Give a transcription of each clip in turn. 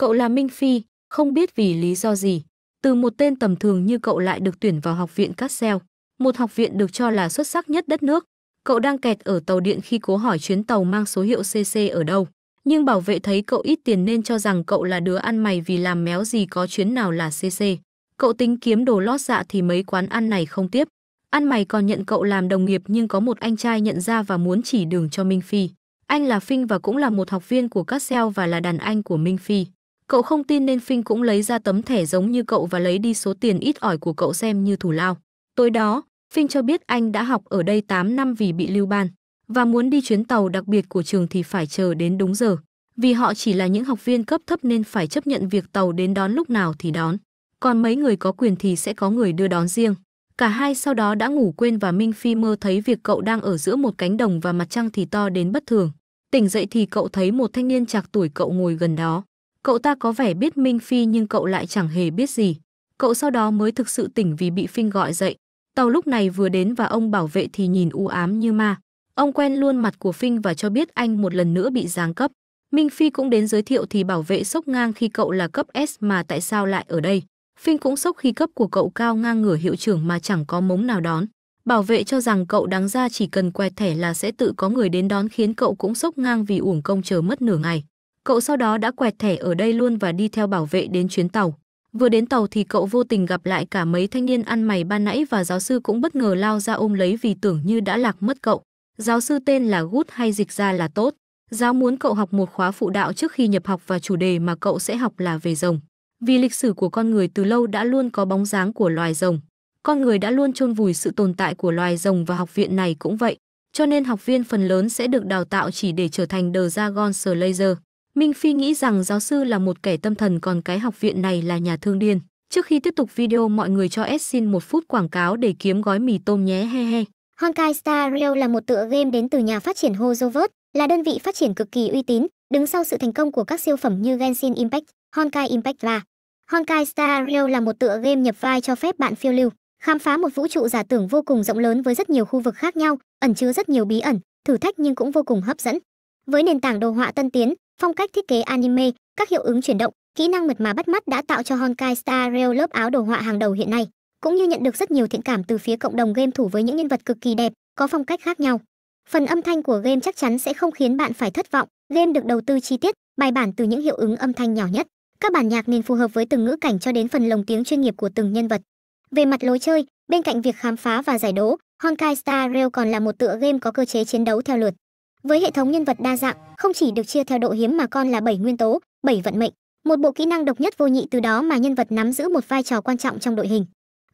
Cậu là Minh Phi, không biết vì lý do gì, từ một tên tầm thường như cậu lại được tuyển vào học viện Cassel, một học viện được cho là xuất sắc nhất đất nước. Cậu đang kẹt ở tàu điện khi cố hỏi chuyến tàu mang số hiệu CC ở đâu, nhưng bảo vệ thấy cậu ít tiền nên cho rằng cậu là đứa ăn mày vì làm méo gì có chuyến nào là CC. Cậu tính kiếm đồ lót dạ thì mấy quán ăn này không tiếp. Ăn mày còn nhận cậu làm đồng nghiệp nhưng có một anh trai nhận ra và muốn chỉ đường cho Minh Phi. Anh là Phinh và cũng là một học viên của Cassel và là đàn anh của Minh Phi. Cậu không tin nên Phinh cũng lấy ra tấm thẻ giống như cậu và lấy đi số tiền ít ỏi của cậu xem như thủ lao. Tối đó, Phinh cho biết anh đã học ở đây 8 năm vì bị lưu ban và muốn đi chuyến tàu đặc biệt của trường thì phải chờ đến đúng giờ. Vì họ chỉ là những học viên cấp thấp nên phải chấp nhận việc tàu đến đón lúc nào thì đón. Còn mấy người có quyền thì sẽ có người đưa đón riêng. Cả hai sau đó đã ngủ quên và Minh Phi mơ thấy việc cậu đang ở giữa một cánh đồng và mặt trăng thì to đến bất thường. Tỉnh dậy thì cậu thấy một thanh niên chạc tuổi cậu ngồi gần đó. Cậu ta có vẻ biết Minh Phi nhưng cậu lại chẳng hề biết gì. Cậu sau đó mới thực sự tỉnh vì bị Phinh gọi dậy. Tàu lúc này vừa đến và ông bảo vệ thì nhìn u ám như ma. Ông quen luôn mặt của Phinh và cho biết anh một lần nữa bị giáng cấp. Minh Phi cũng đến giới thiệu thì bảo vệ sốc ngang khi cậu là cấp S mà tại sao lại ở đây. Phinh cũng sốc khi cấp của cậu cao ngang ngửa hiệu trưởng mà chẳng có mống nào đón. Bảo vệ cho rằng cậu đáng ra chỉ cần quẹt thẻ là sẽ tự có người đến đón khiến cậu cũng sốc ngang vì uổng công chờ mất nửa ngày. Cậu sau đó đã quẹt thẻ ở đây luôn và đi theo bảo vệ đến chuyến tàu. Vừa đến tàu thì cậu vô tình gặp lại cả mấy thanh niên ăn mày ban nãy và giáo sư cũng bất ngờ lao ra ôm lấy vì tưởng như đã lạc mất cậu. Giáo sư tên là Gút hay dịch ra là tốt. Giáo muốn cậu học một khóa phụ đạo trước khi nhập học và chủ đề mà cậu sẽ học là về rồng. Vì lịch sử của con người từ lâu đã luôn có bóng dáng của loài rồng. Con người đã luôn chôn vùi sự tồn tại của loài rồng và học viện này cũng vậy. Cho nên học viên phần lớn sẽ được đào tạo chỉ để trở thành The Dragon Slayer. Minh Phi nghĩ rằng giáo sư là một kẻ tâm thần còn cái học viện này là nhà thương điên. Trước khi tiếp tục video mọi người cho S xin một phút quảng cáo để kiếm gói mì tôm nhé he he. Honkai Star Rail là một tựa game đến từ nhà phát triển Hozovert, là đơn vị phát triển cực kỳ uy tín, đứng sau sự thành công của các siêu phẩm như Genshin Impact, Honkai Impact và Honkai Star Rail là một tựa game nhập vai cho phép bạn phiêu lưu, khám phá một vũ trụ giả tưởng vô cùng rộng lớn với rất nhiều khu vực khác nhau, ẩn chứa rất nhiều bí ẩn, thử thách nhưng cũng vô cùng hấp dẫn. Với nền tảng đồ họa tân tiến, phong cách thiết kế anime, các hiệu ứng chuyển động, kỹ năng mật mà bắt mắt đã tạo cho Honkai Star Rail lớp áo đồ họa hàng đầu hiện nay, cũng như nhận được rất nhiều thiện cảm từ phía cộng đồng game thủ với những nhân vật cực kỳ đẹp, có phong cách khác nhau. Phần âm thanh của game chắc chắn sẽ không khiến bạn phải thất vọng, game được đầu tư chi tiết, bài bản từ những hiệu ứng âm thanh nhỏ nhất. Các bản nhạc nền phù hợp với từng ngữ cảnh cho đến phần lồng tiếng chuyên nghiệp của từng nhân vật. Về mặt lối chơi, bên cạnh việc khám phá và giải đố, Honkai Star Rail còn là một tựa game có cơ chế chiến đấu theo lượt. Với hệ thống nhân vật đa dạng, không chỉ được chia theo độ hiếm mà còn là 7 nguyên tố, 7 vận mệnh, một bộ kỹ năng độc nhất vô nhị từ đó mà nhân vật nắm giữ một vai trò quan trọng trong đội hình.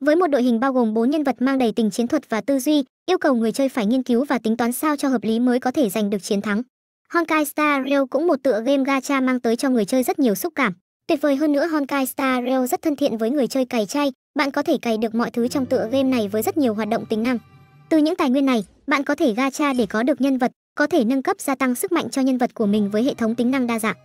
Với một đội hình bao gồm 4 nhân vật mang đầy tình chiến thuật và tư duy, yêu cầu người chơi phải nghiên cứu và tính toán sao cho hợp lý mới có thể giành được chiến thắng. Honkai Star Rail cũng một tựa game gacha mang tới cho người chơi rất nhiều xúc cảm. Tuyệt vời hơn nữa Honkai Star Rail rất thân thiện với người chơi cày chay, bạn có thể cày được mọi thứ trong tựa game này với rất nhiều hoạt động tính năng. Từ những tài nguyên này, bạn có thể gacha để có được nhân vật, có thể nâng cấp gia tăng sức mạnh cho nhân vật của mình với hệ thống tính năng đa dạng.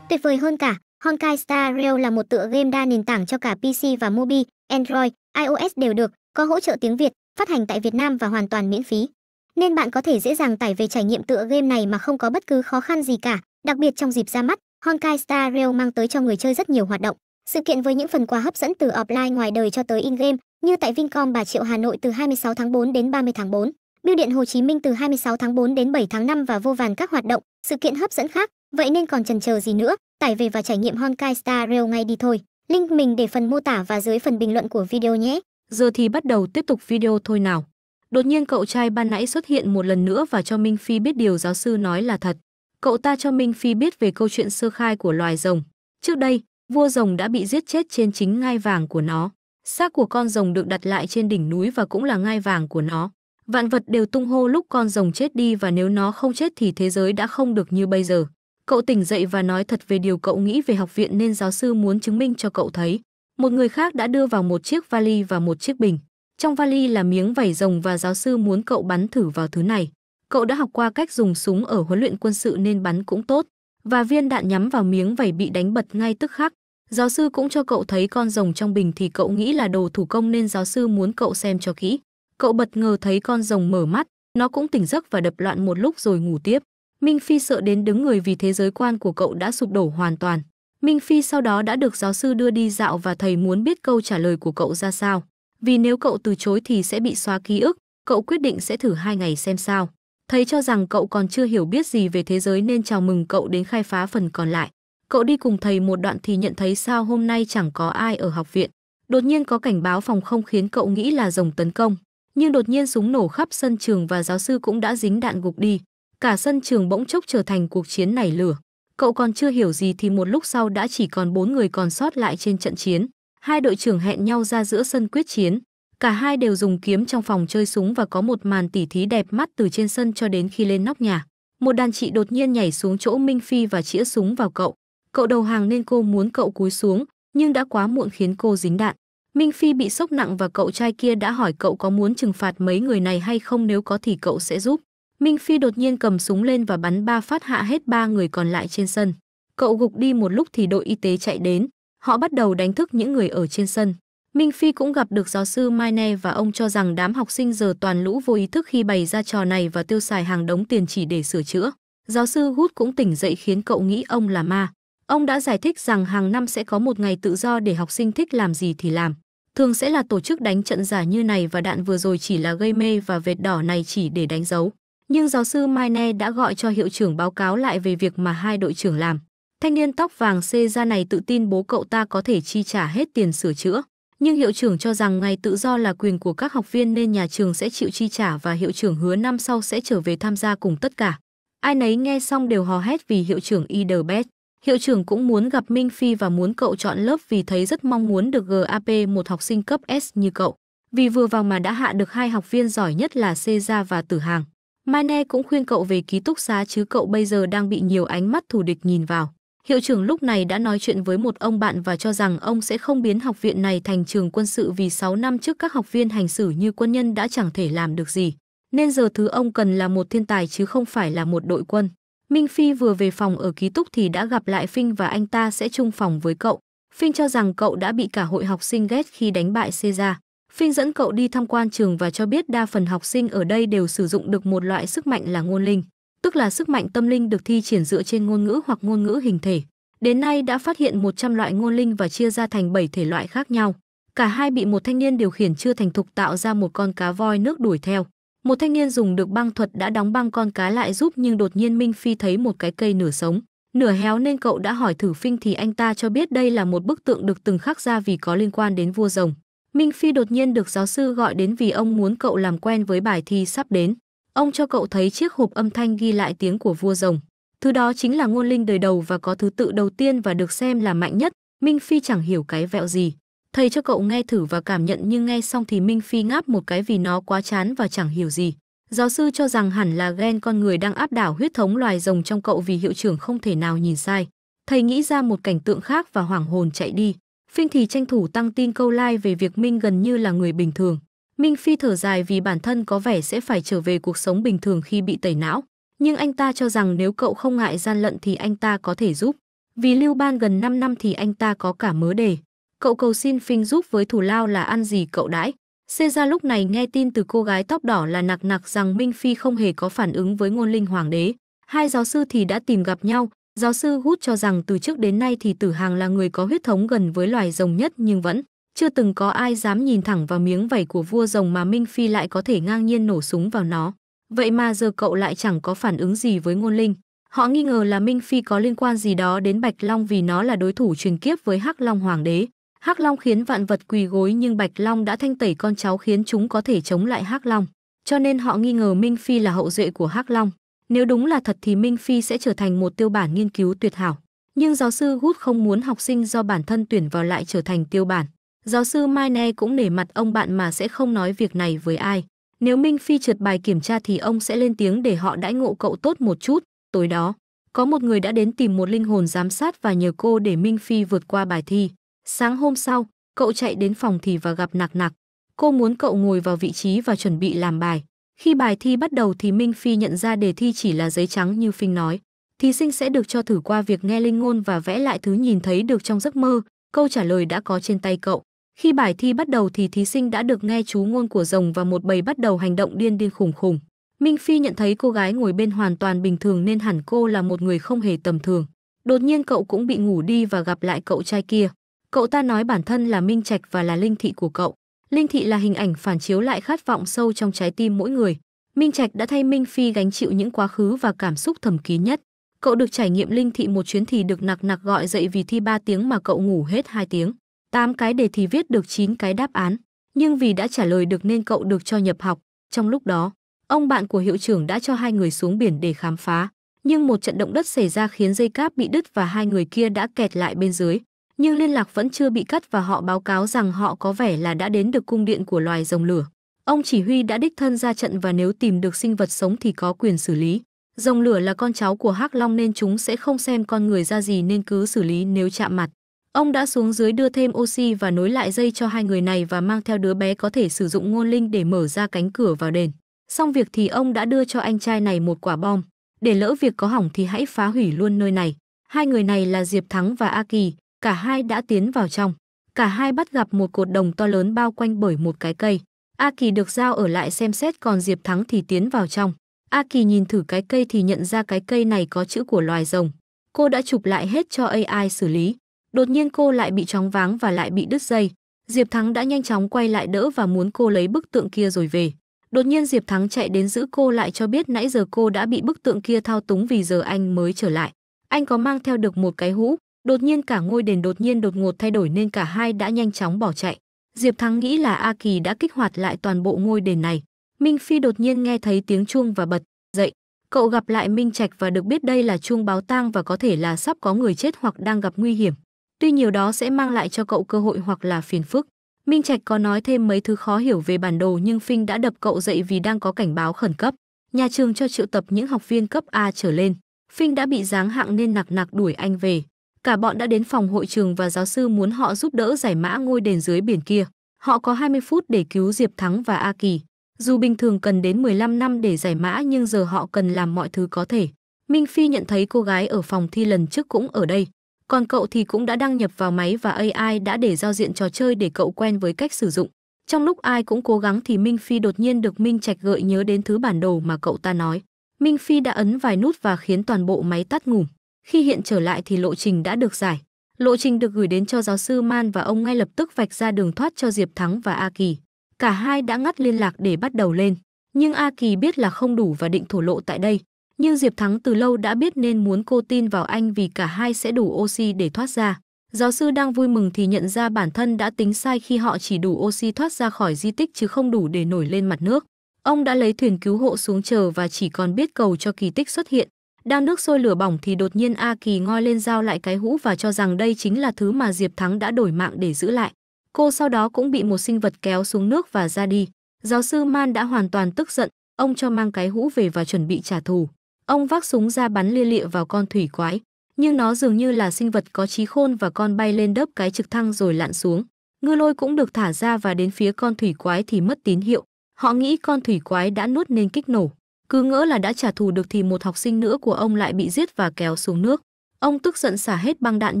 Tuyệt vời hơn cả, Honkai Star Rail là một tựa game đa nền tảng cho cả PC và mobile, Android, iOS đều được, có hỗ trợ tiếng Việt, phát hành tại Việt Nam và hoàn toàn miễn phí. Nên bạn có thể dễ dàng tải về trải nghiệm tựa game này mà không có bất cứ khó khăn gì cả, đặc biệt trong dịp ra mắt, Honkai Star Rail mang tới cho người chơi rất nhiều hoạt động, sự kiện với những phần quà hấp dẫn từ offline ngoài đời cho tới in-game, như tại Vincom Bà Triệu Hà Nội từ 26 tháng 4 đến 30 tháng 4. Bưu điện Hồ Chí Minh từ 26 tháng 4 đến 7 tháng 5 và vô vàn các hoạt động, sự kiện hấp dẫn khác, vậy nên còn chần chờ gì nữa, tải về và trải nghiệm Honkai Star Rail ngay đi thôi. Link mình để phần mô tả và dưới phần bình luận của video nhé. Giờ thì bắt đầu tiếp tục video thôi nào. Đột nhiên cậu trai ban nãy xuất hiện một lần nữa và cho Minh Phi biết điều giáo sư nói là thật. Cậu ta cho Minh Phi biết về câu chuyện sơ khai của loài rồng. Trước đây, vua rồng đã bị giết chết trên chính ngai vàng của nó. Xác của con rồng được đặt lại trên đỉnh núi và cũng là ngai vàng của nó. Vạn vật đều tung hô lúc con rồng chết đi và nếu nó không chết thì thế giới đã không được như bây giờ. Cậu tỉnh dậy và nói thật về điều cậu nghĩ về học viện nên giáo sư muốn chứng minh cho cậu thấy. Một người khác đã đưa vào một chiếc vali và một chiếc bình. Trong vali là miếng vảy rồng và giáo sư muốn cậu bắn thử vào thứ này. Cậu đã học qua cách dùng súng ở huấn luyện quân sự nên bắn cũng tốt. Và viên đạn nhắm vào miếng vảy bị đánh bật ngay tức khắc. Giáo sư cũng cho cậu thấy con rồng trong bình thì cậu nghĩ là đồ thủ công nên giáo sư muốn cậu xem cho kỹ cậu bất ngờ thấy con rồng mở mắt, nó cũng tỉnh giấc và đập loạn một lúc rồi ngủ tiếp. Minh Phi sợ đến đứng người vì thế giới quan của cậu đã sụp đổ hoàn toàn. Minh Phi sau đó đã được giáo sư đưa đi dạo và thầy muốn biết câu trả lời của cậu ra sao. Vì nếu cậu từ chối thì sẽ bị xóa ký ức, cậu quyết định sẽ thử hai ngày xem sao. Thầy cho rằng cậu còn chưa hiểu biết gì về thế giới nên chào mừng cậu đến khai phá phần còn lại. Cậu đi cùng thầy một đoạn thì nhận thấy sao hôm nay chẳng có ai ở học viện. Đột nhiên có cảnh báo phòng không khiến cậu nghĩ là rồng tấn công nhưng đột nhiên súng nổ khắp sân trường và giáo sư cũng đã dính đạn gục đi. Cả sân trường bỗng chốc trở thành cuộc chiến nảy lửa. Cậu còn chưa hiểu gì thì một lúc sau đã chỉ còn bốn người còn sót lại trên trận chiến. Hai đội trưởng hẹn nhau ra giữa sân quyết chiến. Cả hai đều dùng kiếm trong phòng chơi súng và có một màn tỉ thí đẹp mắt từ trên sân cho đến khi lên nóc nhà. Một đàn chị đột nhiên nhảy xuống chỗ Minh Phi và chĩa súng vào cậu. Cậu đầu hàng nên cô muốn cậu cúi xuống, nhưng đã quá muộn khiến cô dính đạn. Minh Phi bị sốc nặng và cậu trai kia đã hỏi cậu có muốn trừng phạt mấy người này hay không nếu có thì cậu sẽ giúp. Minh Phi đột nhiên cầm súng lên và bắn ba phát hạ hết ba người còn lại trên sân. Cậu gục đi một lúc thì đội y tế chạy đến. Họ bắt đầu đánh thức những người ở trên sân. Minh Phi cũng gặp được giáo sư Maine và ông cho rằng đám học sinh giờ toàn lũ vô ý thức khi bày ra trò này và tiêu xài hàng đống tiền chỉ để sửa chữa. Giáo sư Hút cũng tỉnh dậy khiến cậu nghĩ ông là ma. Ông đã giải thích rằng hàng năm sẽ có một ngày tự do để học sinh thích làm gì thì làm. Thường sẽ là tổ chức đánh trận giả như này và đạn vừa rồi chỉ là gây mê và vệt đỏ này chỉ để đánh dấu. Nhưng giáo sư Maine đã gọi cho hiệu trưởng báo cáo lại về việc mà hai đội trưởng làm. Thanh niên tóc vàng xê ra này tự tin bố cậu ta có thể chi trả hết tiền sửa chữa. Nhưng hiệu trưởng cho rằng ngày tự do là quyền của các học viên nên nhà trường sẽ chịu chi trả và hiệu trưởng hứa năm sau sẽ trở về tham gia cùng tất cả. Ai nấy nghe xong đều hò hét vì hiệu trưởng Iderbet. Hiệu trưởng cũng muốn gặp Minh Phi và muốn cậu chọn lớp vì thấy rất mong muốn được GAP một học sinh cấp S như cậu. Vì vừa vào mà đã hạ được hai học viên giỏi nhất là Ceza và Tử Hàng. Mane cũng khuyên cậu về ký túc xá chứ cậu bây giờ đang bị nhiều ánh mắt thù địch nhìn vào. Hiệu trưởng lúc này đã nói chuyện với một ông bạn và cho rằng ông sẽ không biến học viện này thành trường quân sự vì 6 năm trước các học viên hành xử như quân nhân đã chẳng thể làm được gì. Nên giờ thứ ông cần là một thiên tài chứ không phải là một đội quân. Minh Phi vừa về phòng ở ký túc thì đã gặp lại Phinh và anh ta sẽ chung phòng với cậu. Phinh cho rằng cậu đã bị cả hội học sinh ghét khi đánh bại Seja. Phinh dẫn cậu đi tham quan trường và cho biết đa phần học sinh ở đây đều sử dụng được một loại sức mạnh là ngôn linh, tức là sức mạnh tâm linh được thi triển dựa trên ngôn ngữ hoặc ngôn ngữ hình thể. Đến nay đã phát hiện 100 loại ngôn linh và chia ra thành 7 thể loại khác nhau. Cả hai bị một thanh niên điều khiển chưa thành thục tạo ra một con cá voi nước đuổi theo. Một thanh niên dùng được băng thuật đã đóng băng con cá lại giúp nhưng đột nhiên Minh Phi thấy một cái cây nửa sống, nửa héo nên cậu đã hỏi thử Phinh thì anh ta cho biết đây là một bức tượng được từng khắc ra vì có liên quan đến vua rồng. Minh Phi đột nhiên được giáo sư gọi đến vì ông muốn cậu làm quen với bài thi sắp đến. Ông cho cậu thấy chiếc hộp âm thanh ghi lại tiếng của vua rồng. Thứ đó chính là ngôn linh đời đầu và có thứ tự đầu tiên và được xem là mạnh nhất. Minh Phi chẳng hiểu cái vẹo gì thầy cho cậu nghe thử và cảm nhận nhưng nghe xong thì Minh Phi ngáp một cái vì nó quá chán và chẳng hiểu gì. Giáo sư cho rằng hẳn là ghen con người đang áp đảo huyết thống loài rồng trong cậu vì hiệu trưởng không thể nào nhìn sai. Thầy nghĩ ra một cảnh tượng khác và hoảng hồn chạy đi. Phinh thì tranh thủ tăng tin câu like về việc Minh gần như là người bình thường. Minh Phi thở dài vì bản thân có vẻ sẽ phải trở về cuộc sống bình thường khi bị tẩy não. Nhưng anh ta cho rằng nếu cậu không ngại gian lận thì anh ta có thể giúp. Vì lưu ban gần 5 năm thì anh ta có cả mớ đề cậu cầu xin Phinh giúp với thủ lao là ăn gì cậu đãi. Xê ra lúc này nghe tin từ cô gái tóc đỏ là nặc nặc rằng Minh Phi không hề có phản ứng với ngôn linh hoàng đế. Hai giáo sư thì đã tìm gặp nhau, giáo sư Hút cho rằng từ trước đến nay thì tử hàng là người có huyết thống gần với loài rồng nhất nhưng vẫn chưa từng có ai dám nhìn thẳng vào miếng vảy của vua rồng mà Minh Phi lại có thể ngang nhiên nổ súng vào nó. Vậy mà giờ cậu lại chẳng có phản ứng gì với ngôn linh. Họ nghi ngờ là Minh Phi có liên quan gì đó đến Bạch Long vì nó là đối thủ truyền kiếp với Hắc Long Hoàng đế. Hắc Long khiến vạn vật quỳ gối nhưng Bạch Long đã thanh tẩy con cháu khiến chúng có thể chống lại Hắc Long, cho nên họ nghi ngờ Minh Phi là hậu duệ của Hắc Long. Nếu đúng là thật thì Minh Phi sẽ trở thành một tiêu bản nghiên cứu tuyệt hảo. Nhưng giáo sư hút không muốn học sinh do bản thân tuyển vào lại trở thành tiêu bản. Giáo sư Mai Ne cũng nể mặt ông bạn mà sẽ không nói việc này với ai. Nếu Minh Phi trượt bài kiểm tra thì ông sẽ lên tiếng để họ đãi ngộ cậu tốt một chút. Tối đó, có một người đã đến tìm một linh hồn giám sát và nhờ cô để Minh Phi vượt qua bài thi. Sáng hôm sau, cậu chạy đến phòng thì và gặp Nạc Nạc. Cô muốn cậu ngồi vào vị trí và chuẩn bị làm bài. Khi bài thi bắt đầu thì Minh Phi nhận ra đề thi chỉ là giấy trắng như Phinh nói. Thí sinh sẽ được cho thử qua việc nghe linh ngôn và vẽ lại thứ nhìn thấy được trong giấc mơ. Câu trả lời đã có trên tay cậu. Khi bài thi bắt đầu thì thí sinh đã được nghe chú ngôn của rồng và một bầy bắt đầu hành động điên điên khủng khủng. Minh Phi nhận thấy cô gái ngồi bên hoàn toàn bình thường nên hẳn cô là một người không hề tầm thường. Đột nhiên cậu cũng bị ngủ đi và gặp lại cậu trai kia. Cậu ta nói bản thân là Minh Trạch và là linh thị của cậu. Linh thị là hình ảnh phản chiếu lại khát vọng sâu trong trái tim mỗi người. Minh Trạch đã thay Minh Phi gánh chịu những quá khứ và cảm xúc thầm kín nhất. Cậu được trải nghiệm linh thị một chuyến thì được nặc nặc gọi dậy vì thi ba tiếng mà cậu ngủ hết hai tiếng. Tám cái đề thì viết được chín cái đáp án, nhưng vì đã trả lời được nên cậu được cho nhập học. Trong lúc đó, ông bạn của hiệu trưởng đã cho hai người xuống biển để khám phá, nhưng một trận động đất xảy ra khiến dây cáp bị đứt và hai người kia đã kẹt lại bên dưới nhưng liên lạc vẫn chưa bị cắt và họ báo cáo rằng họ có vẻ là đã đến được cung điện của loài rồng lửa. Ông chỉ huy đã đích thân ra trận và nếu tìm được sinh vật sống thì có quyền xử lý. Rồng lửa là con cháu của Hắc Long nên chúng sẽ không xem con người ra gì nên cứ xử lý nếu chạm mặt. Ông đã xuống dưới đưa thêm oxy và nối lại dây cho hai người này và mang theo đứa bé có thể sử dụng ngôn linh để mở ra cánh cửa vào đền. Xong việc thì ông đã đưa cho anh trai này một quả bom. Để lỡ việc có hỏng thì hãy phá hủy luôn nơi này. Hai người này là Diệp Thắng và A Kỳ. Cả hai đã tiến vào trong. Cả hai bắt gặp một cột đồng to lớn bao quanh bởi một cái cây. A Kỳ được giao ở lại xem xét còn Diệp Thắng thì tiến vào trong. A Kỳ nhìn thử cái cây thì nhận ra cái cây này có chữ của loài rồng. Cô đã chụp lại hết cho AI xử lý. Đột nhiên cô lại bị chóng váng và lại bị đứt dây. Diệp Thắng đã nhanh chóng quay lại đỡ và muốn cô lấy bức tượng kia rồi về. Đột nhiên Diệp Thắng chạy đến giữ cô lại cho biết nãy giờ cô đã bị bức tượng kia thao túng vì giờ anh mới trở lại. Anh có mang theo được một cái hũ, Đột nhiên cả ngôi đền đột nhiên đột ngột thay đổi nên cả hai đã nhanh chóng bỏ chạy. Diệp Thắng nghĩ là A Kỳ đã kích hoạt lại toàn bộ ngôi đền này. Minh Phi đột nhiên nghe thấy tiếng chuông và bật dậy. Cậu gặp lại Minh Trạch và được biết đây là chuông báo tang và có thể là sắp có người chết hoặc đang gặp nguy hiểm. Tuy nhiều đó sẽ mang lại cho cậu cơ hội hoặc là phiền phức. Minh Trạch có nói thêm mấy thứ khó hiểu về bản đồ nhưng Phinh đã đập cậu dậy vì đang có cảnh báo khẩn cấp. Nhà trường cho triệu tập những học viên cấp A trở lên. Phinh đã bị giáng hạng nên nặc nặc đuổi anh về. Cả bọn đã đến phòng hội trường và giáo sư muốn họ giúp đỡ giải mã ngôi đền dưới biển kia. Họ có 20 phút để cứu Diệp Thắng và A Kỳ. Dù bình thường cần đến 15 năm để giải mã nhưng giờ họ cần làm mọi thứ có thể. Minh Phi nhận thấy cô gái ở phòng thi lần trước cũng ở đây. Còn cậu thì cũng đã đăng nhập vào máy và AI đã để giao diện trò chơi để cậu quen với cách sử dụng. Trong lúc ai cũng cố gắng thì Minh Phi đột nhiên được Minh Trạch gợi nhớ đến thứ bản đồ mà cậu ta nói. Minh Phi đã ấn vài nút và khiến toàn bộ máy tắt ngủm. Khi hiện trở lại thì lộ trình đã được giải. Lộ trình được gửi đến cho giáo sư Man và ông ngay lập tức vạch ra đường thoát cho Diệp Thắng và A Kỳ. Cả hai đã ngắt liên lạc để bắt đầu lên. Nhưng A Kỳ biết là không đủ và định thổ lộ tại đây. Nhưng Diệp Thắng từ lâu đã biết nên muốn cô tin vào anh vì cả hai sẽ đủ oxy để thoát ra. Giáo sư đang vui mừng thì nhận ra bản thân đã tính sai khi họ chỉ đủ oxy thoát ra khỏi di tích chứ không đủ để nổi lên mặt nước. Ông đã lấy thuyền cứu hộ xuống chờ và chỉ còn biết cầu cho kỳ tích xuất hiện. Đang nước sôi lửa bỏng thì đột nhiên A Kỳ ngoi lên giao lại cái hũ và cho rằng đây chính là thứ mà Diệp Thắng đã đổi mạng để giữ lại. Cô sau đó cũng bị một sinh vật kéo xuống nước và ra đi. Giáo sư Man đã hoàn toàn tức giận, ông cho mang cái hũ về và chuẩn bị trả thù. Ông vác súng ra bắn lia lịa vào con thủy quái, nhưng nó dường như là sinh vật có trí khôn và con bay lên đớp cái trực thăng rồi lặn xuống. Ngư lôi cũng được thả ra và đến phía con thủy quái thì mất tín hiệu. Họ nghĩ con thủy quái đã nuốt nên kích nổ. Cứ ngỡ là đã trả thù được thì một học sinh nữa của ông lại bị giết và kéo xuống nước. Ông tức giận xả hết băng đạn